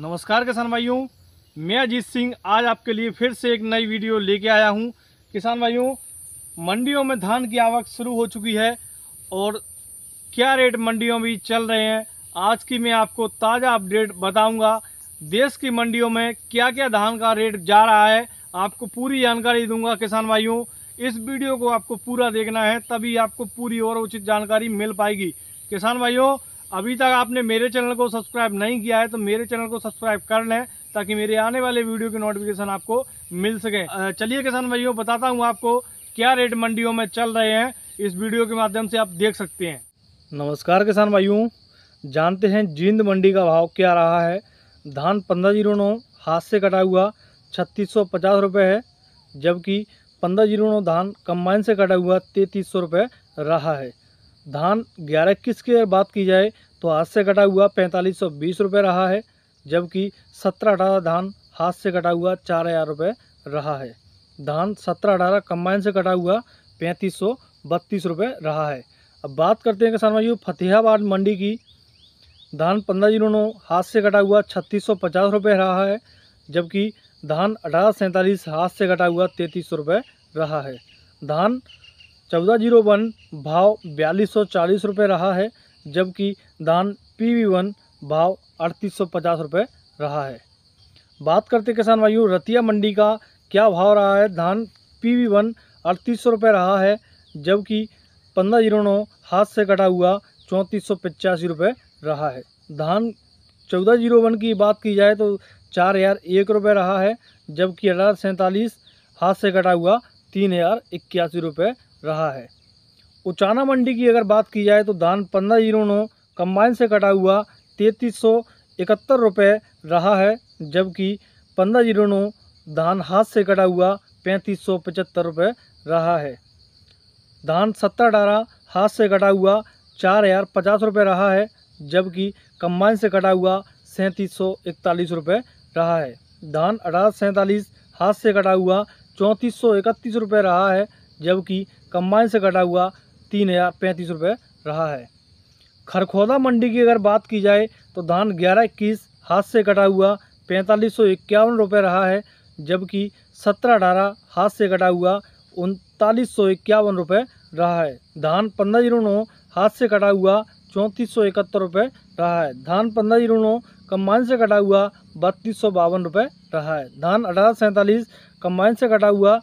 नमस्कार किसान भाइयों मैं अजीत सिंह आज आपके लिए फिर से एक नई वीडियो लेके आया हूं किसान भाइयों मंडियों में धान की आवक शुरू हो चुकी है और क्या रेट मंडियों में चल रहे हैं आज की मैं आपको ताज़ा अपडेट बताऊंगा देश की मंडियों में क्या क्या धान का रेट जा रहा है आपको पूरी जानकारी दूंगा किसान भाइयों इस वीडियो को आपको पूरा देखना है तभी आपको पूरी और उचित जानकारी मिल पाएगी किसान भाइयों अभी तक आपने मेरे चैनल को सब्सक्राइब नहीं किया है तो मेरे चैनल को सब्सक्राइब कर लें ताकि मेरे आने वाले वीडियो के नोटिफिकेशन आपको मिल सके चलिए किसान भाइयों बताता हूँ आपको क्या रेट मंडियों में चल रहे हैं इस वीडियो के माध्यम से आप देख सकते हैं नमस्कार किसान भाइयों जानते हैं जींद मंडी का भाव क्या रहा है धान पंद्रह जीरो नौ हाथ से कटा हुआ छत्तीस सौ पचास रुपये है जबकि पंद्रह जीरो नौ धान कंबाइन से कटा हुआ तैंतीस सौ रुपये रहा है धान ग्यारह इक्कीस की बात की जाए तो हाथ से कटा हुआ पैंतालीस सौ बीस रुपये रहा है जबकि सत्रह अठारह धान हाथ से कटा हुआ चार हज़ार रुपये रहा है धान सत्रह अठारह कम्बाइन से कटा हुआ पैंतीस सौ बत्तीस रुपये रहा है अब बात करते हैं किसान भाइयों फतेहाबाद मंडी की धान पंद्रह जीरो नौ हाथ से कटा हुआ छत्तीस सौ पचास रुपये रहा है जबकि धान अठारह सैंतालीस हाथ से कटा हुआ तैंतीस सौ रुपये रहा है धान चौदह जीरो वन भाव बयालीस सौ चालीस रुपये रहा है जबकि धान पी वी वन भाव अड़तीस सौ पचास रुपये रहा है बात करते किसान वायु रतिया मंडी का क्या भाव रहा है धान पी वी वन अड़तीस सौ रुपये रहा है जबकि पंद्रह जीरो नौ हाथ से कटा हुआ चौंतीस सौ पचासी रुपये रहा है धान चौदह जीरो वन की बात की जाए तो चार हज़ार एक रुपये रहा है जबकि अठारह सैंतालीस हाथ से कटा हुआ तीन हज़ार इक्यासी रुपये रहा है उचाना मंडी की अगर बात की जाए तो धान पंद्रह जीरो नौ कम्बाइन से कटा हुआ तैंतीस सौ इकहत्तर रुपये रहा है जबकि पंद्रह जीरो नौ धान हाथ से कटा हुआ पैंतीस सौ पचहत्तर रुपये रहा है धान सत्तर डारा हाथ से कटा हुआ चार हज़ार पचास रुपये रहा है जबकि कम्बाइन से कटा हुआ सैंतीस सौ इकतालीस रुपये रहा है धान अठारह सैंतालीस हाथ से कटा हुआ चौंतीस सौ इकतीस रुपये रहा है जबकि कम्बाइन से कटा हुआ तीन हज़ार पैंतीस रुपये रहा है खरखोदा मंडी की अगर बात की जाए तो धान ग्यारह इक्कीस हाथ से कटा हुआ पैंतालीस सौ इक्यावन रुपये रहा है जबकि सत्रह अठारह हाथ से कटा हुआ उनतालीस सौ इक्यावन रुपये रहा है धान पंद्रह जीरो नौ हाथ से कटा हुआ चौंतीस सौ इकहत्तर रुपये रहा है धान पंद्रह जीरो नौ कम्बाइन से कटा हुआ बत्तीस सौ बावन रुपये रहा है धान अठारह सैंतालीस कम्बाइन से कटा हुआ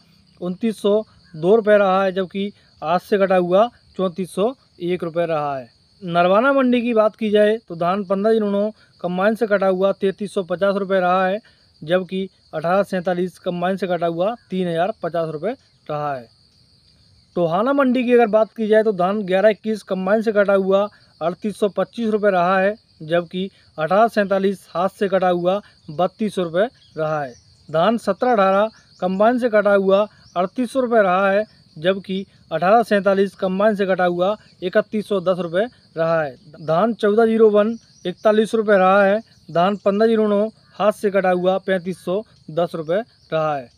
उनतीस सौ दो रुपये रहा है जबकि आज से घटा हुआ चौंतीस सौ एक रुपये रहा है नरवाना मंडी की बात की जाए तो धान पंद्रह दिनों कम्बाइन से कटा हुआ तैंतीस सौ पचास रुपये रहा है जबकि अठारह सैंतालीस कम्बाइन से कटा हुआ तीन हज़ार पचास रुपये रहा है टोहाना मंडी की अगर बात की जाए तो धान ग्यारह इक्कीस कम्बाइन से कटा हुआ अड़तीस सौ पच्चीस रुपये रहा है जबकि अठारह सैंतालीस हाथ से कटा हुआ बत्तीस सौ रुपये रहा है धान सत्रह अठारह कम्बाइन से कटा हुआ अड़तीस सौ रुपये रहा है जबकि अठारह सैंतालीस कम्बाइन से कटा हुआ इकतीस सौ दस रुपये रहा है धान चौदह जीरो वन इकतालीस रुपये रहा है धान पंद्रह जीरो नौ हाथ से कटा हुआ पैंतीस सौ दस रुपये रहा है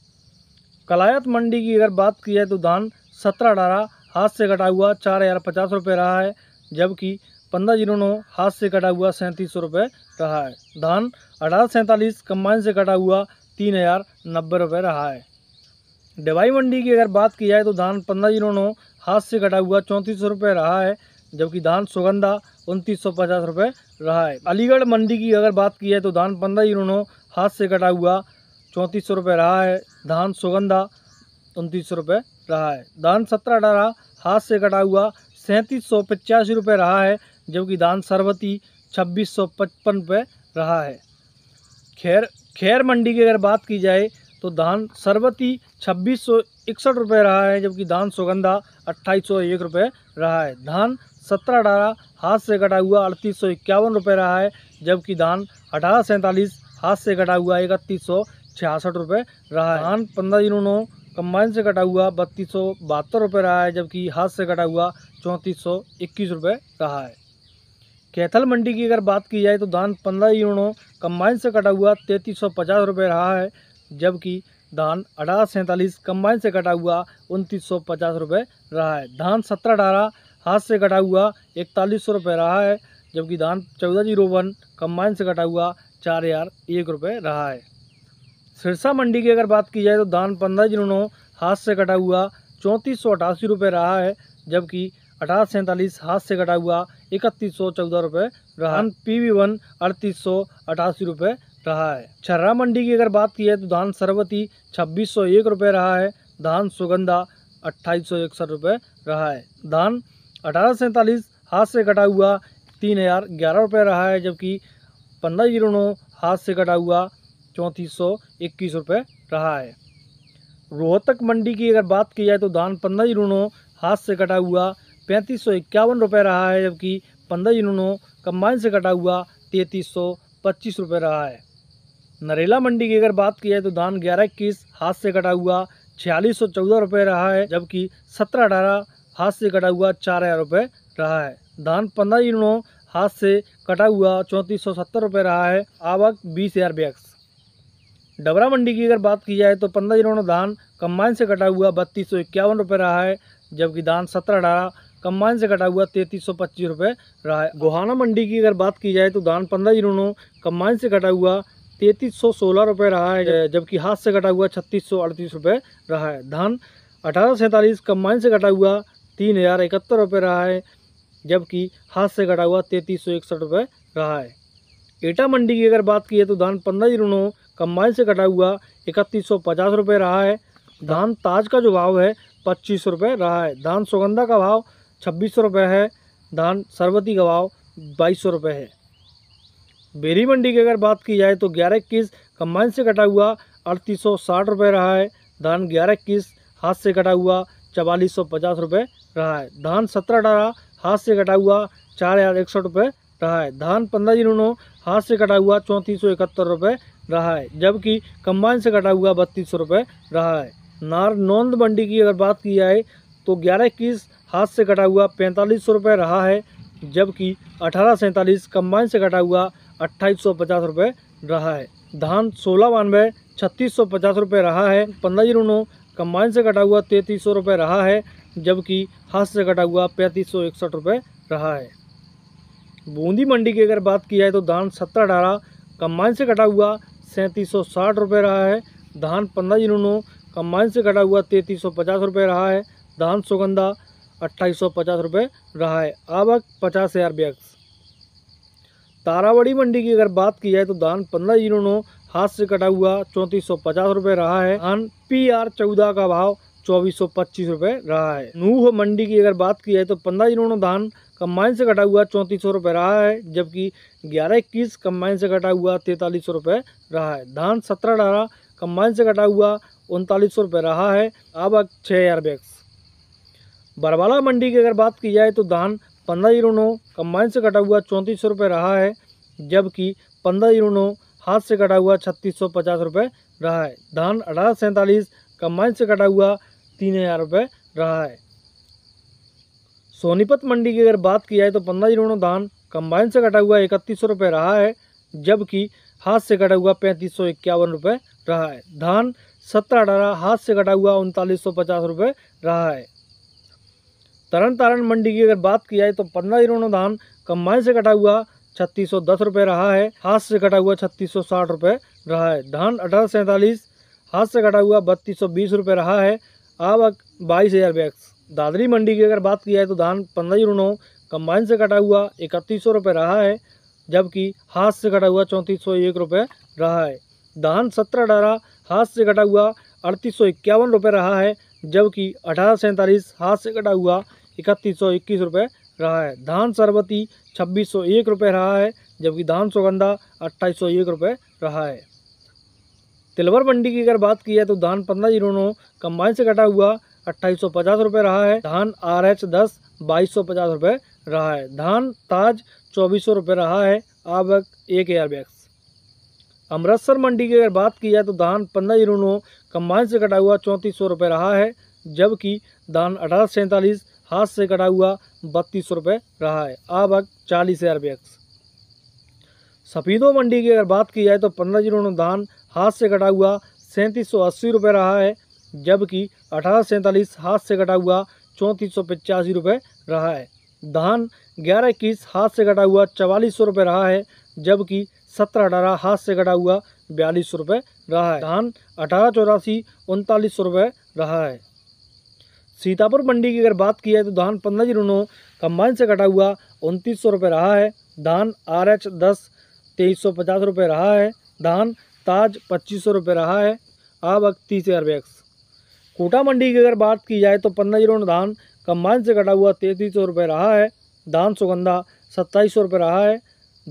कलायत मंडी की अगर बात की जाए तो धान सत्रह अठारह हाथ से कटा हुआ चार हज़ार पचास रुपये रहा है जबकि पंद्रह जीरो नौ हाथ से कटा हुआ सैंतीस सौ रुपये रहा है धान अठारह सैंतालीस कम्बाइन से कटा हुआ तीन हज़ार नब्बे रुपये रहा है डिवाई मंडी की अगर बात की जाए तो धान पंद्रह जीरो नौ हाथ से कटा हुआ चौंतीस सौ रुपये रहा है जबकि धान सुगंधा उनतीस सौ पचास रुपये रहा है अलीगढ़ मंडी की अगर बात की जाए तो धान पंद्रह जीरो नौ हाथ से कटा हुआ चौंतीस सौ रुपये रहा है धान सुगंधा उनतीस सौ रुपये रहा है धान सत्रह अठारह हाथ से कटा हुआ सैंतीस सौ पचासी रुपये रहा है जबकि धान सरवती छब्बीस सौ पचपन रुपये रहा है खैर खैर मंडी की अगर बात की जाए तो धान सरबती छब्बीस सौ इकसठ रुपये रहा है जबकि धान सुगंधा अट्ठाईस सौ एक रुपये रहा है धान सत्रह अठारह हाथ से कटा हुआ अड़तीस सौ इक्यावन रुपये रहा है जबकि धान अठारह सैंतालीस हाथ से कटा हुआ इकतीस सौ छियासठ रुपये रहा है धान पंद्रह यूनिटों कंबाइन से कटा हुआ बत्तीस सौ बहत्तर रुपये रहा है जबकि हाथ से कटा हुआ चौंतीस सौ इक्कीस रुपये रहा है कैथल मंडी की अगर बात की जाए तो धान पंद्रह यूनिटों कंबाइन से कटा हुआ तैंतीस सौ पचास रुपये रहा है जबकि धान अठारह सैंतालीस कम्बाइन से कटा हुआ उनतीस सौ पचास रुपये रहा है धान सत्रह अठारह हाथ से कटा हुआ इकतालीस सौ रुपये रहा है जबकि धान चौदह जीरो वन कम्बाइन से कटा हुआ चार हज़ार एक रुपये रहा है सिरसा मंडी की अगर बात की जाए तो धान पंद्रह जीरो नौ हाथ से कटा हुआ चौंतीस सौ अठासी रुपये रहा है जबकि अठारह सैंतालीस हाथ से कटा हुआ इकतीस सौ चौदह रुपये धान पी वी वन अड़तीस सौ अठासी रुपये रहा है छर्रा मंडी की अगर बात की है तो धान सरबती छब्बीस सौ एक रुपये रहा है धान सुगंधा अट्ठाईस सौ इकसठ रुपये रहा है धान अठारह सैंतालीस हाथ से कटा हुआ तीन हज़ार ग्यारह रुपये रहा है जबकि पंद्रह जीरो नौ हाथ से कटा हुआ चौंतीस सौ इक्कीस रुपये रहा है रोहतक मंडी की अगर बात की जाए तो धान पंद्रह जीरो नौ हाथ से कटा हुआ पैंतीस सौ इक्यावन रुपये रहा है जबकि पंद्रह जीरो नौ कम्बाइन से कटा हुआ तैंतीस सौ पच्चीस रुपये रहा है नरेला मंडी की अगर बात की जाए तो धान ग्यारह इक्कीस हाथ से कटा हुआ छियालीस सौ चौदह रुपये रहा है जबकि सत्रह अठारह हाथ से कटा हुआ चार हज़ार रुपये रहा है धान पंद्रह यूनिटों हाथ से कटा हुआ चौंतीस सौ सत्तर रुपये रहा है आवक बीस हज़ार बेक्स डबरा मंडी की अगर बात की जाए तो पंद्रह यूनिटों धान कम्बाइन से कटा हुआ बत्तीस सौ इक्यावन रुपये रहा है जबकि धान सत्रह अठारह कम्बाइन से कटा हुआ तैंतीस सौ पच्चीस रुपये रहा है गोहाना मंडी की अगर बात की जाए तो धान पंद्रह यूनिटों कम्बाइन से कटा हुआ तैंतीस सौ सोलह रुपये रहा है जबकि हाथ से कटा हुआ छत्तीस सौ अड़तीस रुपये रहा है धान अठारह सैंतालीस कम्बाइन से कटा हुआ तीन हज़ार इकहत्तर रुपये रहा है जबकि हाथ से कटा हुआ तैंतीस सौ इकसठ रुपये रहा है एटा मंडी की अगर बात की है तो धान पंद्रह जीरो नौ कम्बाइन से कटा हुआ इकतीस सौ पचास रुपये रहा है धान ताज का जो भाव है पच्चीस सौ रुपये रहा है धान सुगंधा का भाव छब्बीस सौ रुपये है धान सरबती का भाव बाईस सौ रुपये है बेरी मंडी की अगर बात की जाए तो ग्यारह इक्कीस कम्बाइन से कटा हुआ अड़तीस सौ साठ रुपये रहा है धान ग्यारह इक्कीस हाथ से कटा हुआ चवालीस सौ पचास रुपये रहा है धान सत्रह अठारह हाथ से कटा हुआ चार हज़ार एक सौ रुपये रहा है धान पंद्रह जीरो नौ हाथ से कटा हुआ चौंतीस सौ इकहत्तर रुपये रहा है जबकि कम्बाइन से कटा हुआ बत्तीस सौ रुपये रहा है नार नोंद मंडी की अगर बात की जाए तो ग्यारह इक्कीस हाथ से कटा हुआ पैंतालीस सौ रुपये रहा है जबकि अठारह सैंतालीस कम्बाइन से कटा हुआ अट्ठाईस सौ पचास रुपये रहा है धान सोलह बानवे छत्तीस सौ पचास रुपये रहा है पंद्रह जीरो नौ कम्बाइन से कटा हुआ तैंतीस सौ रुपये रहा है जबकि हाथ से कटा हुआ पैंतीस सौ इकसठ रुपये रहा है बूंदी मंडी की अगर बात की जाए तो धान सत्तर अठारह कम्बाइन से कटा हुआ सैंतीस सौ साठ रुपये रहा है धान पंद्रह जीरो नौ कम्बाइन से कटा हुआ तैंतीस सौ पचास रुपये रहा है धान सुगंधा अट्ठाईस सौ पचास रुपये रहा है आवक पचास हज़ार ब्याक्स तारावाड़ी मंडी की अगर बात की जाए तो धान पंद्रह जीरो नौ हाथ से कटा हुआ चौंतीस सौ पचास रुपये रहा है धान पी आर चौदह का भाव चौबीस सौ पच्चीस रुपये रहा है नूह मंडी की अगर बात की जाए तो पंद्रह जीरो धान कम्बाइन से कटा हुआ चौंतीस सौ रुपये रहा है जबकि ग्यारह इक्कीस कम्बाइन से कटा हुआ तैंतालीस सौ रुपये रहा है धान सत्रह अठारह कम्बाइन से कटा हुआ उनतालीस सौ रुपये रहा है अब छः बैग्स बरवाला मंडी की अगर बात की जाए तो धान पंद्रह यूरोनों कम्बाइन से कटा हुआ चौंतीस रुपये रहा है जबकि पंद्रह यूरोनों हाथ से कटा हुआ छत्तीस सौ पचास रुपये रहा है धान अठारह सैंतालीस कम्बाइन से कटा हुआ तीन हज़ार रुपये रहा है सोनीपत मंडी की अगर बात की जाए तो पंद्रह यूरोनों धान कम्बाइन से कटा हुआ इकतीस सौ रुपये रहा है जबकि हाथ से कटा हुआ पैंतीस सौ इक्यावन रुपये रहा है धान सत्रह अठारह हाथ से कटा हुआ उनतालीस सौ पचास रुपये रहा है तरन तारण मंडी की अगर बात की जाए तो पंद्रह इरोनो धान कम्बाइन से कटा हुआ छत्तीस सौ दस रुपये रहा है हाथ से कटा हुआ छत्तीस सौ साठ रुपये रहा है धान अठारह सैंतालीस हाथ से कटा हुआ बत्तीस सौ बीस रुपये रहा है आवक बाईस हज़ार बैग्स दादरी मंडी की अगर बात की जाए तो धान पंद्रह जीरो नौ कम्बाइन से कटा हुआ इकतीस सौ रुपये रहा है जबकि हाथ से कटा हुआ चौंतीस सौ एक रुपये रहा है धान सत्रह अठारह हाथ से कटा हुआ अड़तीस सौ इक्यावन रुपये रहा है जबकि अठारह सैंतालीस हाथ से कटा हुआ इकतीस सौ इक्कीस रुपये रहा है धान सरबती छब्बीस सौ एक रुपये रहा है जबकि धान सुगंधा अट्ठाईस सौ एक रुपये रहा है तिलवर मंडी की अगर बात की है तो धान पंद्रह जीरो नौ कम्बाइन से कटा हुआ अट्ठाईस सौ पचास रुपये रहा है धान आर एच दस बाईस सौ पचास रुपये रहा है धान ताज चौबीस सौ रुपये रहा है आब एक एयर बैक्स अमृतसर मंडी की अगर बात की जाए तो धान पंद्रह जीरो नौ कम्बाइन से कटा हुआ चौंतीस सौ रुपये रहा है जबकि धान अठारह सैंतालीस हाथ से कटा हुआ बत्तीस सौ रुपये रहा है अब अग चालीस हज़ार बैक्स सफ़ीदों मंडी की अगर बात की जाए तो पंद्रह जीरो धान हाथ से कटा हुआ सैंतीस सौ अस्सी रुपये रहा है जबकि अठारह सैंतालीस हाथ से कटा हुआ चौंतीस सौ पचासी रुपये रहा है धान ग्यारह इक्कीस हाथ से कटा हुआ चवालीस सौ रुपये रहा है जबकि सत्रह अठारह हाथ से कटा हुआ बयालीस सौ रुपये रहा है धान अठारह चौरासी उनतालीस सौ रुपये रहा है सीतापुर मंडी की अगर बात की है तो धान पंद्रह जीरो नौ कम्बाइन से कटा हुआ उनतीस सौ रुपये रहा है धान आर एच दस तेईस सौ पचास रुपये रहा है धान ताज पच्चीस सौ रुपये रहा है आब तीस हज़ार बैग्स कोटा मंडी की अगर बात की जाए तो पंद्रह जीरो नौ धान कम्बाइन से कटा हुआ तैंतीस सौ रुपये रहा है धान सुगंधा सत्ताईस सौ रुपये रहा है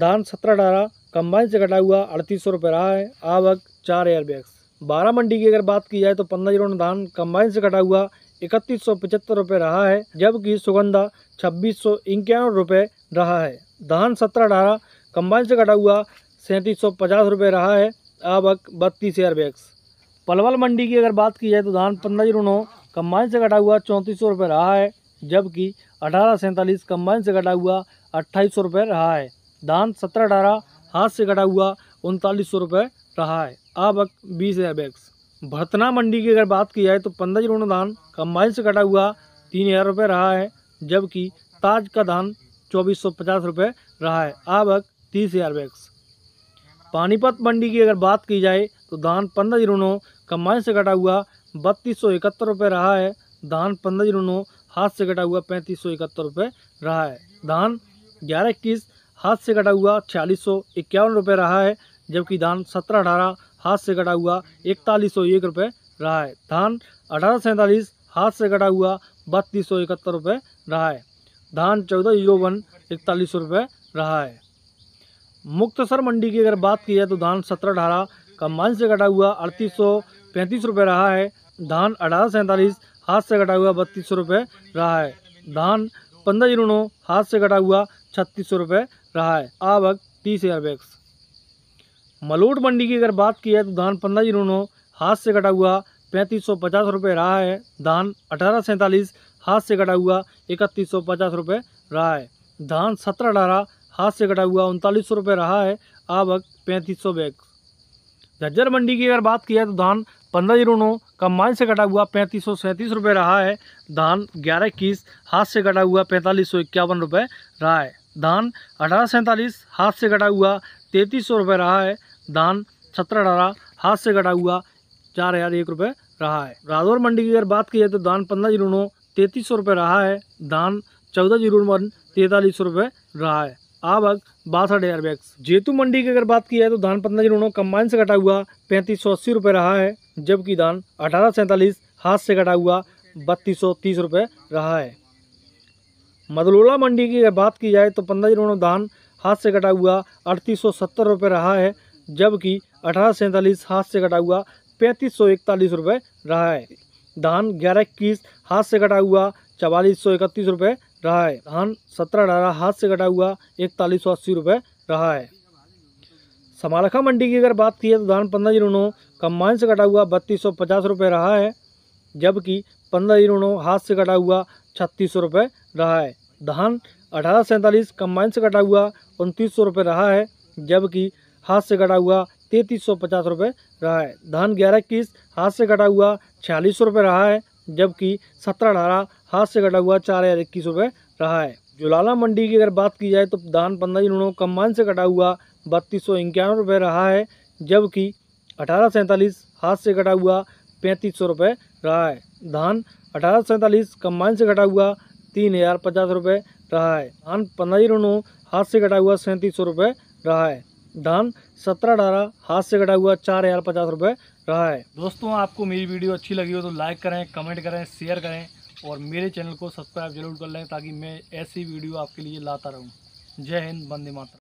धान सत्रह अठारह कम्बाइन से कटा हुआ अड़तीस सौ रुपये रहा है आवक चार हजार बैग्स बारह मंडी की अगर बात की जाए तो पंद्रह जीरो धान कम्बाइन से कटा हुआ इकतीस सौ पचहत्तर रुपये रहा है जबकि सुगंधा छब्बीस सौ इक्यानवे रुपये रहा है धान सत्रह अठारह कंबाइन से कटा हुआ सैंतीस सौ पचास रुपये रहा है अब बत्तीस एयर बैग्स पलवल मंडी की अगर बात की जाए तो धान पंद्रह जीरो नौ कम्बाइन से कटा हुआ चौंतीस सौ रुपये रहा है जबकि अठारह सैंतालीस कम्बाइन से कटा हुआ अट्ठाईस सौ रुपये रहा है धान सत्रह अठारह हाथ से कटा हुआ उनतालीस सौ रुपये रहा है अब बीस एयर बैग्स भतना मंडी की अगर बात की जाए तो पंद्रह जीरो धान कम्बाइन से कटा हुआ तीन हज़ार रुपये रहा है जबकि ताज का धान चौबीस सौ पचास रुपये रहा है आवक तीस हज़ार बैक्स पानीपत मंडी की अगर बात की जाए तो धान पंद्रह जीरो नौ कम्बाइन से कटा हुआ बत्तीस सौ इकहत्तर रुपये रहा है धान पंद्रह जीरो नौ हाथ से कटा हुआ पैंतीस सौ इकहत्तर रुपये रहा है धान ग्यारह इक्कीस हाथ से कटा हुआ छियालीस सौ इक्यावन रुपये रहा है जबकि धान सत्रह अठारह हाथ से कटा हुआ इकतालीस सौ एक रुपये रहा है धान अठारह सैंतालीस हाथ से कटा हुआ बत्तीस सौ इकहत्तर रुपये रहा है धान चौदह जीरो वन इकतालीस सौ रुपये रहा है मुक्तसर मंडी की अगर बात की जाए तो धान सत्रह अठारह मान से कटा हुआ अड़तीस सौ पैंतीस रुपये रहा है धान अठारह सैंतालीस हाथ से कटा हुआ बत्तीस सौ रुपये रहा है धान पंद्रह जीरो नौ हाथ से कटा हुआ छत्तीस सौ रुपये रहा है आवक तीस बैग्स मलोट मंडी की अगर बात की है तो धान पंद्रह जीरो नौ हाथ से कटा हुआ पैंतीस सौ पचास रुपये रहा है धान अठारह सैंतालीस हाथ से कटा हुआ इकतीस सौ पचास रुपये रहा है धान सत्रह अठारह हाथ से कटा हुआ उनतालीस सौ रुपये रहा है आवक पैंतीस सौ बैग झज्जर मंडी की अगर बात की है तो धान पंद्रह जीरो नौ माइन से कटा हुआ पैंतीस सौ सैंतीस रुपये रहा है धान ग्यारह इक्कीस हाथ से कटा हुआ पैंतालीस सौ इक्यावन रुपये रहा है धान अठारह सैंतालीस हाथ से कटा हुआ तैंतीस सौ रुपये रहा है धान सत्रह डरा हाथ से कटा हुआ चार हज़ार एक रुपये रहा है रादौर मंडी की अगर बात की जाए तो धान पंद्रह जीरो नौ तैतीस सौ रुपये रहा है धान चौदह जीरो वन तैंतालीस सौ रुपये रहा है आवक बासठ हज़ार बैग्स जेतु मंडी की अगर बात की जाए तो धान पंद्रह जीरो नौ कम्बाइन से कटा हुआ पैंतीस सौ अस्सी रुपये रहा है जबकि धान अठारह सैंतालीस हाथ से कटा हुआ बत्तीस सौ तीस रुपये रहा है मदलोला मंडी की अगर बात की जाए तो पंद्रह जीरो नौ धान हाथ से कटा हुआ अड़तीस सौ सत्तर रुपये रहा है जबकि अठारह सैंतालीस हाथ से कटा हुआ पैंतीस सौ इकतालीस रुपये रहा है धान ग्यारह इक्कीस हाथ से कटा हुआ चवालीस सौ इकतीस रुपये रहा है धान सत्रह अठारह हाथ से कटा हुआ इकतालीस सौ अस्सी रुपये रहा है समालखा मंडी की अगर बात की है तो धान पंद्रह जीरो नौ कम्बाइन से कटा हुआ बत्तीस सौ पचास रुपये रहा है जबकि पंद्रह जीरो नौ हाथ से कटा हुआ छत्तीस सौ रुपये रहा है धान अठारह सैंतालीस कम्बाइन से कटा हुआ उनतीस सौ रुपये रहा है जबकि हाथ से कटा हुआ तैंतीस सौ पचास रुपये रहा है धान ग्यारह इक्कीस हाथ से कटा हुआ छियालीस सौ रुपये रहा है जबकि सत्रह अठारह हाथ से कटा हुआ चार हज़ार इक्कीस रुपये रहा है जुलाला मंडी की अगर बात की जाए तो धान पंद्रह यूनिटों कम्बाइन से कटा हुआ बत्तीस सौ इक्यानवे रुपये रहा है जबकि अठारह सैंतालीस हाथ से कटा हुआ पैंतीस सौ रुपये रहा है धान अठारह सैंतालीस कम्बाइन से कटा हुआ तीन हज़ार पचास रुपये रहा है धान पंद्रह यूनिटों हाथ से कटा हुआ सैंतीस सौ रुपये रहा है धान सत्रह डारा हाथ से कटा हुआ चार हज़ार पचास रुपये रहा है दोस्तों आपको मेरी वीडियो अच्छी लगी हो तो लाइक करें कमेंट करें शेयर करें और मेरे चैनल को सब्सक्राइब जरूर कर लें ताकि मैं ऐसी वीडियो आपके लिए लाता रहूँ जय हिंद बंदे माता